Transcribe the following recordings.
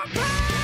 my pain!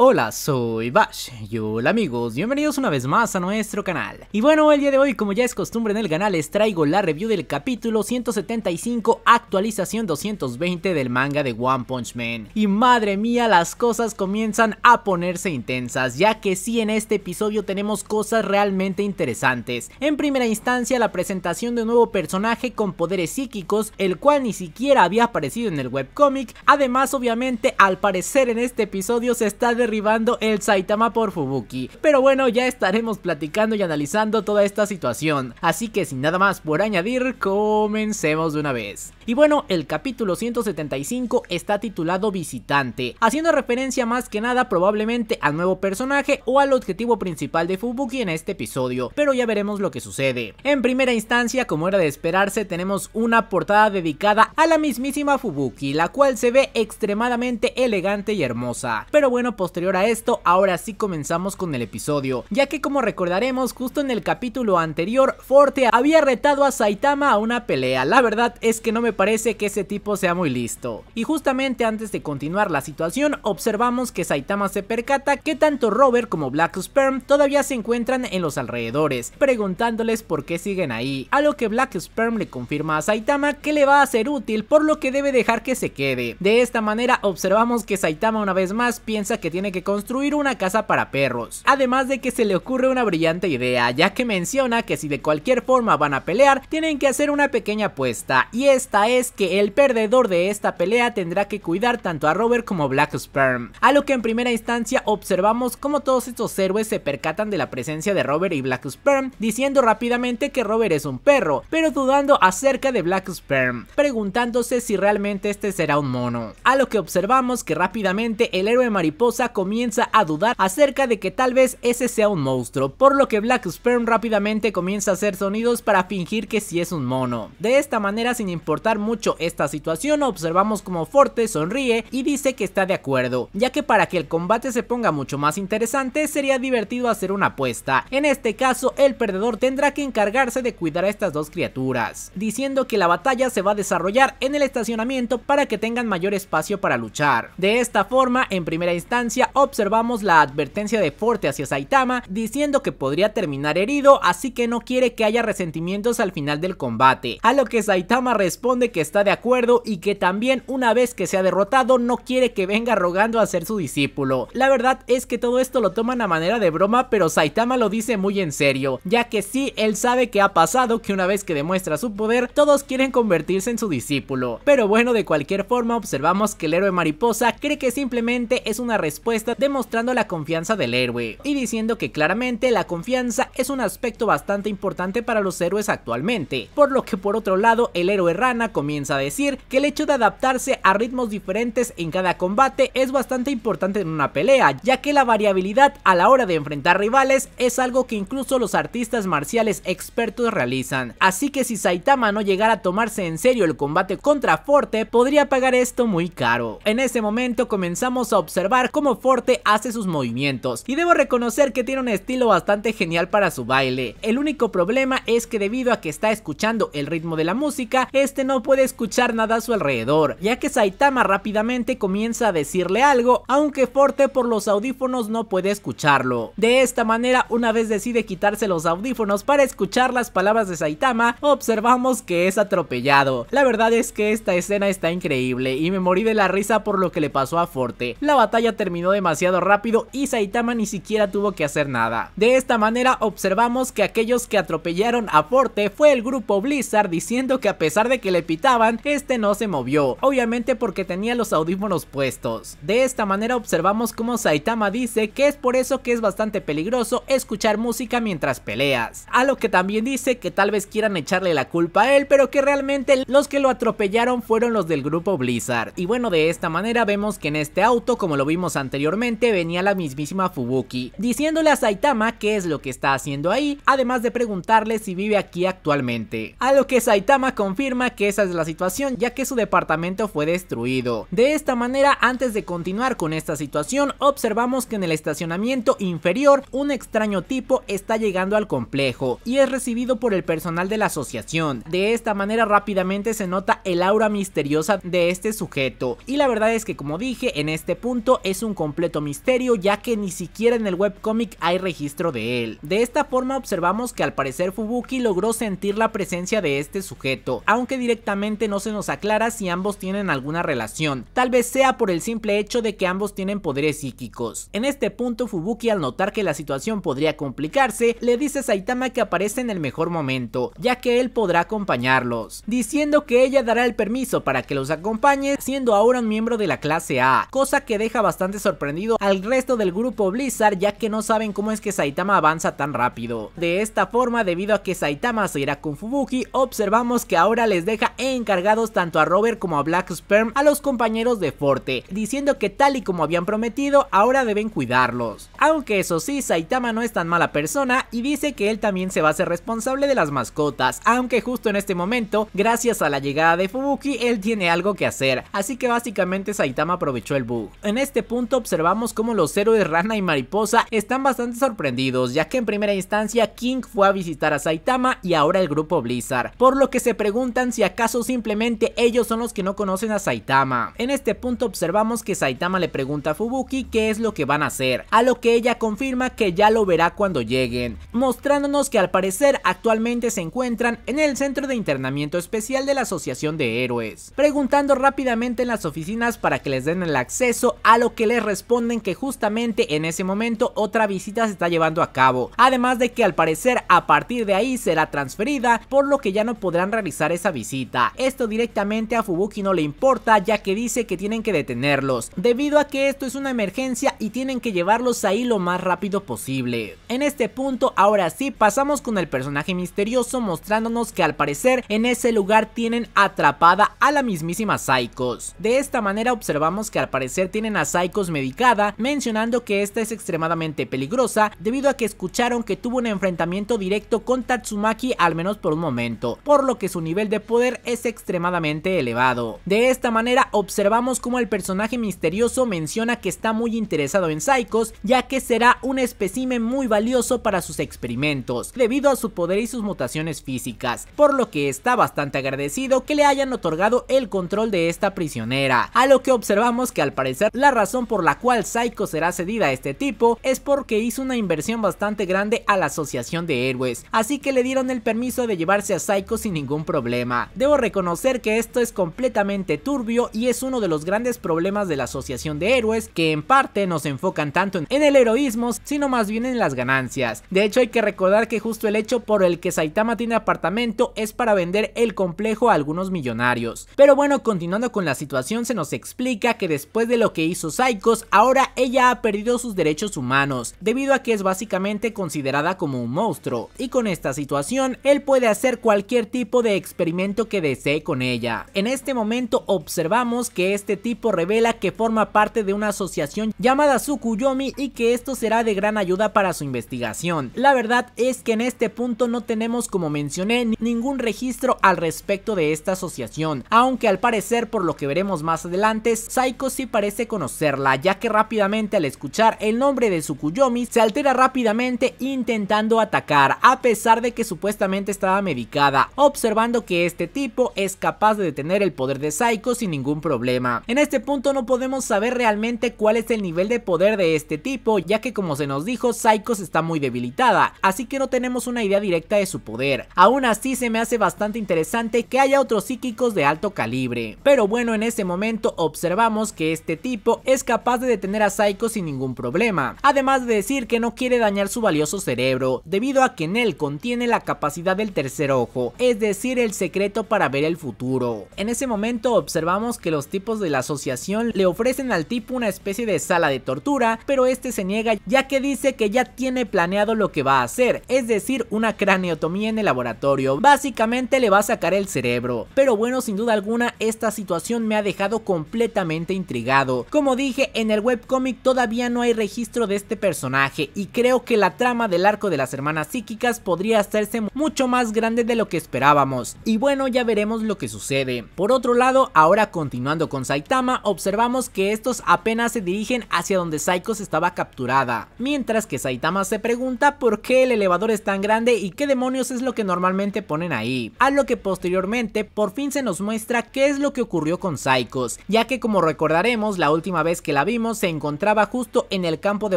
Hola, soy Bash y hola amigos, bienvenidos una vez más a nuestro canal. Y bueno, el día de hoy, como ya es costumbre en el canal, les traigo la review del capítulo 175, actualización 220 del manga de One Punch Man. Y madre mía, las cosas comienzan a ponerse intensas, ya que sí en este episodio tenemos cosas realmente interesantes. En primera instancia, la presentación de un nuevo personaje con poderes psíquicos, el cual ni siquiera había aparecido en el webcomic. Además, obviamente, al parecer en este episodio se está de derribando el Saitama por Fubuki. Pero bueno, ya estaremos platicando y analizando toda esta situación, así que sin nada más por añadir, comencemos de una vez. Y bueno, el capítulo 175 está titulado Visitante, haciendo referencia más que nada probablemente al nuevo personaje o al objetivo principal de Fubuki en este episodio, pero ya veremos lo que sucede. En primera instancia, como era de esperarse, tenemos una portada dedicada a la mismísima Fubuki, la cual se ve extremadamente elegante y hermosa. Pero bueno, posteriormente a esto, ahora sí comenzamos con el episodio, ya que como recordaremos, justo en el capítulo anterior, Forte había retado a Saitama a una pelea, la verdad es que no me parece que ese tipo sea muy listo. Y justamente antes de continuar la situación, observamos que Saitama se percata que tanto Robert como Black Sperm todavía se encuentran en los alrededores, preguntándoles por qué siguen ahí, a lo que Black Sperm le confirma a Saitama que le va a ser útil, por lo que debe dejar que se quede. De esta manera observamos que Saitama una vez más piensa que tiene que construir una casa para perros. Además de que se le ocurre una brillante idea, ya que menciona que si de cualquier forma van a pelear, tienen que hacer una pequeña apuesta, y esta es que el perdedor de esta pelea tendrá que cuidar tanto a Robert como Black Sperm. A lo que en primera instancia observamos cómo todos estos héroes se percatan de la presencia de Robert y Black Sperm, diciendo rápidamente que Robert es un perro, pero dudando acerca de Black Sperm, preguntándose si realmente este será un mono. A lo que observamos que rápidamente el héroe mariposa comienza a dudar acerca de que tal vez ese sea un monstruo, por lo que Black Sperm rápidamente comienza a hacer sonidos para fingir que sí es un mono. De esta manera, sin importar mucho esta situación, observamos como Forte sonríe y dice que está de acuerdo, ya que para que el combate se ponga mucho más interesante, sería divertido hacer una apuesta. En este caso, el perdedor tendrá que encargarse de cuidar a estas dos criaturas, diciendo que la batalla se va a desarrollar en el estacionamiento para que tengan mayor espacio para luchar. De esta forma, en primera instancia, observamos la advertencia de Forte hacia Saitama diciendo que podría terminar herido así que no quiere que haya resentimientos al final del combate, a lo que Saitama responde que está de acuerdo y que también una vez que se ha derrotado no quiere que venga rogando a ser su discípulo. La verdad es que todo esto lo toman a manera de broma pero Saitama lo dice muy en serio, ya que sí él sabe que ha pasado que una vez que demuestra su poder todos quieren convertirse en su discípulo, pero bueno de cualquier forma observamos que el héroe mariposa cree que simplemente es una respuesta demostrando la confianza del héroe y diciendo que claramente la confianza es un aspecto bastante importante para los héroes actualmente, por lo que por otro lado el héroe rana comienza a decir que el hecho de adaptarse a ritmos diferentes en cada combate es bastante importante en una pelea, ya que la variabilidad a la hora de enfrentar rivales es algo que incluso los artistas marciales expertos realizan, así que si Saitama no llegara a tomarse en serio el combate contra Forte podría pagar esto muy caro. En ese momento comenzamos a observar cómo Forte hace sus movimientos y debo reconocer que tiene un estilo bastante genial para su baile. El único problema es que debido a que está escuchando el ritmo de la música, este no puede escuchar nada a su alrededor, ya que Saitama rápidamente comienza a decirle algo, aunque Forte por los audífonos no puede escucharlo. De esta manera, una vez decide quitarse los audífonos para escuchar las palabras de Saitama, observamos que es atropellado. La verdad es que esta escena está increíble y me morí de la risa por lo que le pasó a Forte. La batalla terminó demasiado rápido y Saitama ni siquiera tuvo que hacer nada. De esta manera observamos que aquellos que atropellaron a Forte fue el grupo Blizzard diciendo que a pesar de que le pitaban, este no se movió, obviamente porque tenía los audífonos puestos. De esta manera observamos como Saitama dice que es por eso que es bastante peligroso escuchar música mientras peleas, a lo que también dice que tal vez quieran echarle la culpa a él, pero que realmente los que lo atropellaron fueron los del grupo Blizzard. Y bueno, de esta manera vemos que en este auto, como lo vimos anteriormente, Posteriormente venía la mismísima Fubuki, diciéndole a Saitama qué es lo que está haciendo ahí, además de preguntarle si vive aquí actualmente. A lo que Saitama confirma que esa es la situación ya que su departamento fue destruido. De esta manera, antes de continuar con esta situación, observamos que en el estacionamiento inferior un extraño tipo está llegando al complejo y es recibido por el personal de la asociación. De esta manera rápidamente se nota el aura misteriosa de este sujeto y la verdad es que como dije en este punto es un complejo completo misterio ya que ni siquiera en el webcomic hay registro de él. De esta forma observamos que al parecer Fubuki logró sentir la presencia de este sujeto, aunque directamente no se nos aclara si ambos tienen alguna relación, tal vez sea por el simple hecho de que ambos tienen poderes psíquicos. En este punto Fubuki al notar que la situación podría complicarse, le dice a Saitama que aparece en el mejor momento, ya que él podrá acompañarlos, diciendo que ella dará el permiso para que los acompañe siendo ahora un miembro de la clase A, cosa que deja bastante sorprendente al resto del grupo Blizzard ya que no saben cómo es que Saitama avanza tan rápido. De esta forma, debido a que Saitama se irá con Fubuki, observamos que ahora les deja encargados tanto a Robert como a Black Sperm a los compañeros de Forte, diciendo que tal y como habían prometido, ahora deben cuidarlos. Aunque eso sí, Saitama no es tan mala persona y dice que él también se va a ser responsable de las mascotas, aunque justo en este momento, gracias a la llegada de Fubuki, él tiene algo que hacer, así que básicamente Saitama aprovechó el bug. En este punto observamos cómo los héroes Rana y Mariposa están bastante sorprendidos, ya que en primera instancia King fue a visitar a Saitama y ahora el grupo Blizzard, por lo que se preguntan si acaso simplemente ellos son los que no conocen a Saitama. En este punto observamos que Saitama le pregunta a Fubuki qué es lo que van a hacer, a lo que ella confirma que ya lo verá cuando lleguen, mostrándonos que al parecer actualmente se encuentran en el centro de internamiento especial de la Asociación de Héroes, preguntando rápidamente en las oficinas para que les den el acceso a lo que les resulta responden que justamente en ese momento otra visita se está llevando a cabo, además de que al parecer a partir de ahí será transferida, por lo que ya no podrán realizar esa visita. Esto directamente a Fubuki no le importa ya que dice que tienen que detenerlos, debido a que esto es una emergencia y tienen que llevarlos ahí lo más rápido posible. En este punto ahora sí pasamos con el personaje misterioso mostrándonos que al parecer en ese lugar tienen atrapada a la mismísima Psychos. De esta manera observamos que al parecer tienen a Psychos medicada, mencionando que esta es extremadamente peligrosa debido a que escucharon que tuvo un enfrentamiento directo con Tatsumaki al menos por un momento, por lo que su nivel de poder es extremadamente elevado. De esta manera observamos como el personaje misterioso menciona que está muy interesado en Psychos, ya que será un espécimen muy valioso para sus experimentos, debido a su poder y sus mutaciones físicas, por lo que está bastante agradecido que le hayan otorgado el control de esta prisionera, a lo que observamos que al parecer la razón por la la cual Psycho será cedida a este tipo es porque hizo una inversión bastante grande a la asociación de héroes, así que le dieron el permiso de llevarse a Psycho sin ningún problema. Debo reconocer que esto es completamente turbio y es uno de los grandes problemas de la asociación de héroes que en parte nos enfocan tanto en el heroísmo sino más bien en las ganancias. De hecho hay que recordar que justo el hecho por el que Saitama tiene apartamento es para vender el complejo a algunos millonarios. Pero bueno, continuando con la situación se nos explica que después de lo que hizo Psycho ahora ella ha perdido sus derechos humanos, debido a que es básicamente considerada como un monstruo, y con esta situación, él puede hacer cualquier tipo de experimento que desee con ella. En este momento observamos que este tipo revela que forma parte de una asociación llamada Sukuyomi y que esto será de gran ayuda para su investigación. La verdad es que en este punto no tenemos como mencioné ningún registro al respecto de esta asociación, aunque al parecer por lo que veremos más adelante, Saiko sí parece conocerla, ya ya que rápidamente al escuchar el nombre de Tsukuyomi se altera rápidamente intentando atacar a pesar de que supuestamente estaba medicada, observando que este tipo es capaz de detener el poder de Psycho sin ningún problema. En este punto no podemos saber realmente cuál es el nivel de poder de este tipo, ya que como se nos dijo Psycho está muy debilitada, así que no tenemos una idea directa de su poder. Aún así se me hace bastante interesante que haya otros psíquicos de alto calibre. Pero bueno, en ese momento observamos que este tipo es capaz de detener a Saiko sin ningún problema, además de decir que no quiere dañar su valioso cerebro, debido a que en él contiene la capacidad del tercer ojo, es decir, el secreto para ver el futuro. En ese momento observamos que los tipos de la asociación le ofrecen al tipo una especie de sala de tortura, pero este se niega ya que dice que ya tiene planeado lo que va a hacer, es decir, una craneotomía en el laboratorio, básicamente le va a sacar el cerebro. Pero bueno, sin duda alguna, esta situación me ha dejado completamente intrigado. Como dije en en el webcómic todavía no hay registro de este personaje y creo que la trama del arco de las hermanas psíquicas podría hacerse mucho más grande de lo que esperábamos. Y bueno, ya veremos lo que sucede. Por otro lado, ahora continuando con Saitama, observamos que estos apenas se dirigen hacia donde Saikos estaba capturada. Mientras que Saitama se pregunta por qué el elevador es tan grande y qué demonios es lo que normalmente ponen ahí. A lo que posteriormente por fin se nos muestra qué es lo que ocurrió con Saikos, ya que como recordaremos la última vez que la vimos se encontraba justo en el campo de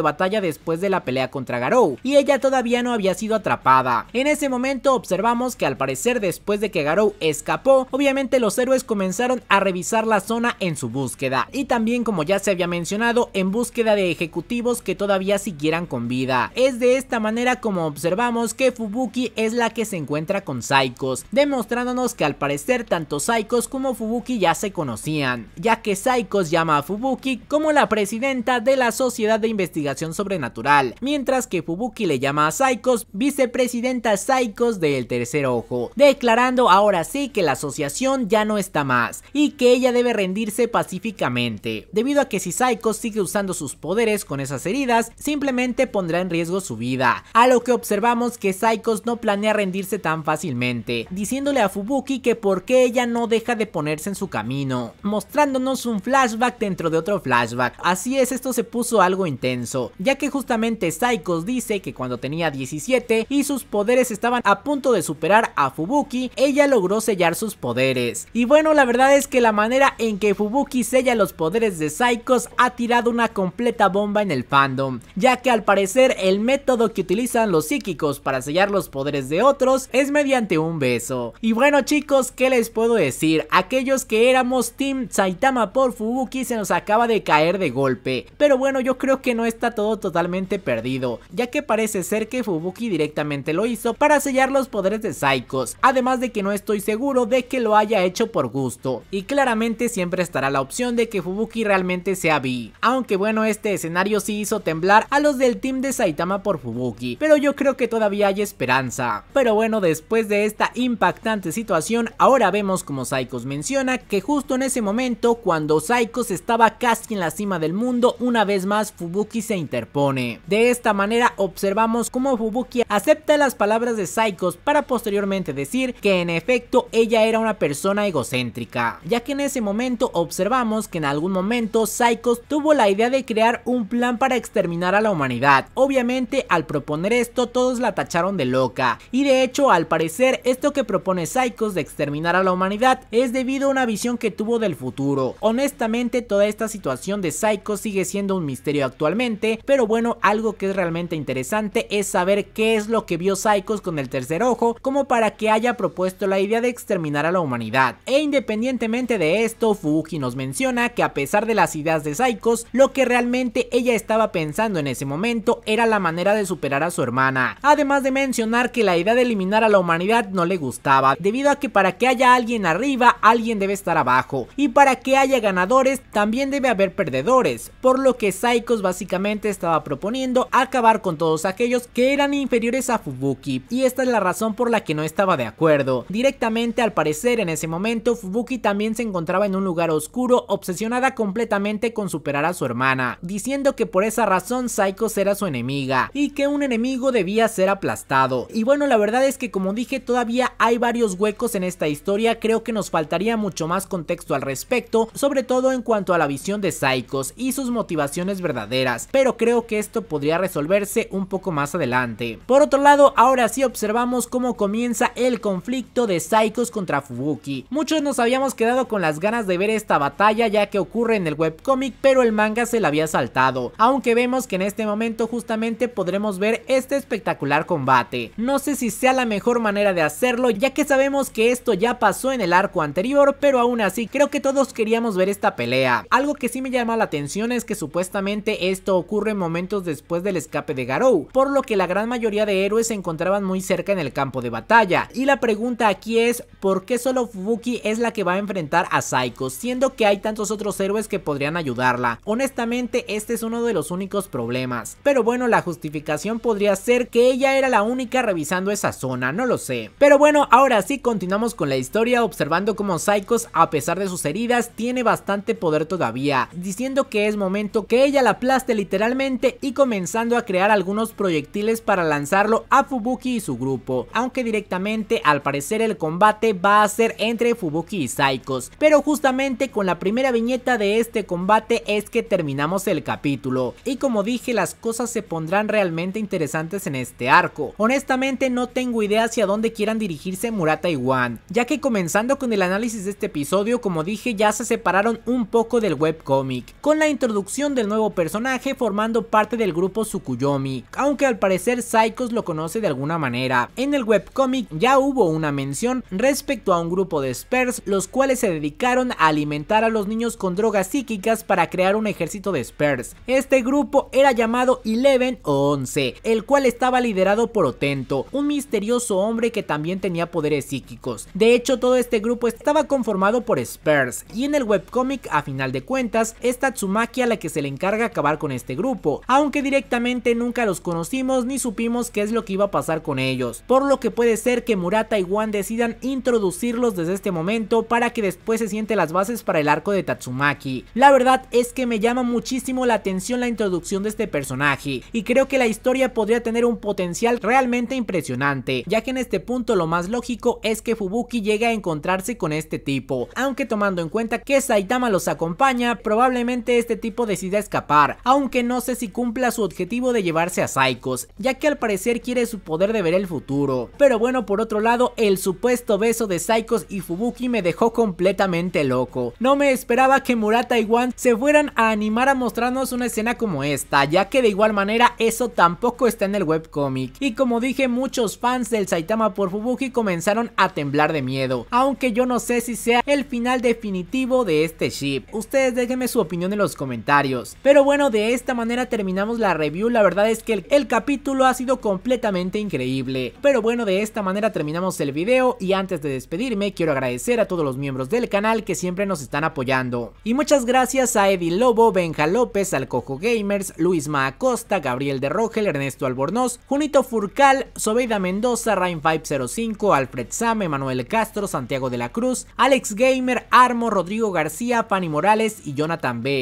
batalla después de la pelea contra Garou, y ella todavía no había sido atrapada. En ese momento observamos que al parecer después de que Garou escapó, obviamente los héroes comenzaron a revisar la zona en su búsqueda, y también como ya se había mencionado, en búsqueda de ejecutivos que todavía siguieran con vida. Es de esta manera como observamos que Fubuki es la que se encuentra con Saikos, demostrándonos que al parecer tanto Saikos como Fubuki ya se conocían, ya que Saikos llama a Fubuki como la presidenta de la Sociedad de Investigación Sobrenatural, mientras que Fubuki le llama a Psychos vicepresidenta Psychos del Tercer Ojo, declarando ahora sí que la asociación ya no está más y que ella debe rendirse pacíficamente, debido a que si Saikos sigue usando sus poderes con esas heridas, simplemente pondrá en riesgo su vida, a lo que observamos que Psychos no planea rendirse tan fácilmente, diciéndole a Fubuki que por qué ella no deja de ponerse en su camino, mostrándonos un flashback dentro de otro flashback Así es, esto se puso algo intenso, ya que justamente Saikos dice que cuando tenía 17 y sus poderes estaban a punto de superar a Fubuki, ella logró sellar sus poderes. Y bueno, la verdad es que la manera en que Fubuki sella los poderes de Psychos ha tirado una completa bomba en el fandom, ya que al parecer el método que utilizan los psíquicos para sellar los poderes de otros es mediante un beso. Y bueno chicos, ¿qué les puedo decir? Aquellos que éramos Team Saitama por Fubuki se nos acaba de caer de golpe. Pero bueno, yo creo que no está todo totalmente perdido, ya que parece ser que Fubuki directamente lo hizo para sellar los poderes de Psychos, además de que no estoy seguro de que lo haya hecho por gusto, y claramente siempre estará la opción de que Fubuki realmente sea Vi, aunque bueno este escenario sí hizo temblar a los del team de Saitama por Fubuki, pero yo creo que todavía hay esperanza. Pero bueno, después de esta impactante situación, ahora vemos como Psychos menciona que justo en ese momento, cuando Saikos estaba casi en la cima del mundo, una vez más Fubuki se interpone. De esta manera observamos cómo Fubuki acepta las palabras de Psychos para posteriormente decir que en efecto ella era una persona egocéntrica, ya que en ese momento observamos que en algún momento Psychos tuvo la idea de crear un plan para exterminar a la humanidad. Obviamente al proponer esto todos la tacharon de loca y de hecho al parecer esto que propone Psychos de exterminar a la humanidad es debido a una visión que tuvo del futuro. Honestamente toda esta situación de Psycho sigue siendo un misterio actualmente, pero bueno, algo que es realmente interesante es saber qué es lo que vio Psychos con el tercer ojo, como para que haya propuesto la idea de exterminar a la humanidad. E independientemente de esto, Fuji nos menciona que a pesar de las ideas de Psychos, lo que realmente ella estaba pensando en ese momento era la manera de superar a su hermana. Además de mencionar que la idea de eliminar a la humanidad no le gustaba, debido a que para que haya alguien arriba, alguien debe estar abajo. Y para que haya ganadores, también debe haber perdedores por lo que Saikos básicamente estaba proponiendo acabar con todos aquellos que eran inferiores a Fubuki, y esta es la razón por la que no estaba de acuerdo. Directamente al parecer en ese momento Fubuki también se encontraba en un lugar oscuro obsesionada completamente con superar a su hermana, diciendo que por esa razón Saikos era su enemiga, y que un enemigo debía ser aplastado. Y bueno la verdad es que como dije todavía hay varios huecos en esta historia, creo que nos faltaría mucho más contexto al respecto, sobre todo en cuanto a la visión de Saikos y sus motivaciones verdaderas, pero creo que esto podría resolverse un poco más adelante. Por otro lado, ahora sí observamos cómo comienza el conflicto de Saikos contra Fubuki. Muchos nos habíamos quedado con las ganas de ver esta batalla ya que ocurre en el webcómic, pero el manga se la había saltado, aunque vemos que en este momento justamente podremos ver este espectacular combate. No sé si sea la mejor manera de hacerlo, ya que sabemos que esto ya pasó en el arco anterior, pero aún así creo que todos queríamos ver esta pelea. Algo que sí me llama la tensiones es que supuestamente esto ocurre momentos después del escape de Garou, por lo que la gran mayoría de héroes se encontraban muy cerca en el campo de batalla. Y la pregunta aquí es, ¿por qué solo Fubuki es la que va a enfrentar a Saiko, siendo que hay tantos otros héroes que podrían ayudarla? Honestamente, este es uno de los únicos problemas. Pero bueno, la justificación podría ser que ella era la única revisando esa zona, no lo sé. Pero bueno, ahora sí continuamos con la historia observando cómo Psychos, a pesar de sus heridas, tiene bastante poder todavía, diciendo que es momento que ella la aplaste literalmente y comenzando a crear algunos proyectiles para lanzarlo a Fubuki y su grupo, aunque directamente al parecer el combate va a ser entre Fubuki y Saikos, pero justamente con la primera viñeta de este combate es que terminamos el capítulo, y como dije las cosas se pondrán realmente interesantes en este arco, honestamente no tengo idea hacia dónde quieran dirigirse Murata y Wan, ya que comenzando con el análisis de este episodio como dije ya se separaron un poco del webcomic, con la introducción del nuevo personaje formando parte del grupo Tsukuyomi, aunque al parecer Psychos lo conoce de alguna manera. En el webcómic ya hubo una mención respecto a un grupo de Spurs, los cuales se dedicaron a alimentar a los niños con drogas psíquicas para crear un ejército de Spurs. Este grupo era llamado Eleven o Once. el cual estaba liderado por Otento, un misterioso hombre que también tenía poderes psíquicos. De hecho, todo este grupo estaba conformado por Spurs, y en el webcómic, a final de cuentas, esta Tatsumaki a la que se le encarga acabar con este grupo, aunque directamente nunca los conocimos ni supimos qué es lo que iba a pasar con ellos, por lo que puede ser que Murata y Wan decidan introducirlos desde este momento para que después se siente las bases para el arco de Tatsumaki. La verdad es que me llama muchísimo la atención la introducción de este personaje y creo que la historia podría tener un potencial realmente impresionante, ya que en este punto lo más lógico es que Fubuki llegue a encontrarse con este tipo, aunque tomando en cuenta que Saitama los acompaña, probablemente este tipo decide escapar, aunque no sé si cumpla su objetivo de llevarse a Psychos, ya que al parecer quiere su poder de ver el futuro. Pero bueno, por otro lado, el supuesto beso de Psychos y Fubuki me dejó completamente loco. No me esperaba que Murata y Wan se fueran a animar a mostrarnos una escena como esta, ya que de igual manera eso tampoco está en el webcomic. Y como dije, muchos fans del Saitama por Fubuki comenzaron a temblar de miedo, aunque yo no sé si sea el final definitivo de este ship. Ustedes déjenme su opinión en los comentarios. Pero bueno, de esta manera terminamos la review, la verdad es que el, capítulo ha sido completamente increíble. Pero bueno, de esta manera terminamos el video y antes de despedirme quiero agradecer a todos los miembros del canal que siempre nos están apoyando. Y muchas gracias a Eddie Lobo, Benja López, Alcojo Gamers, Luis Acosta, Gabriel de Rogel, Ernesto Albornoz, Junito Furcal, Zobeida Mendoza, Rain505, Alfred Sam, Manuel Castro, Santiago de la Cruz, Alex Gamer, Armo, Rodrigo García, Pani Morales y Jonathan B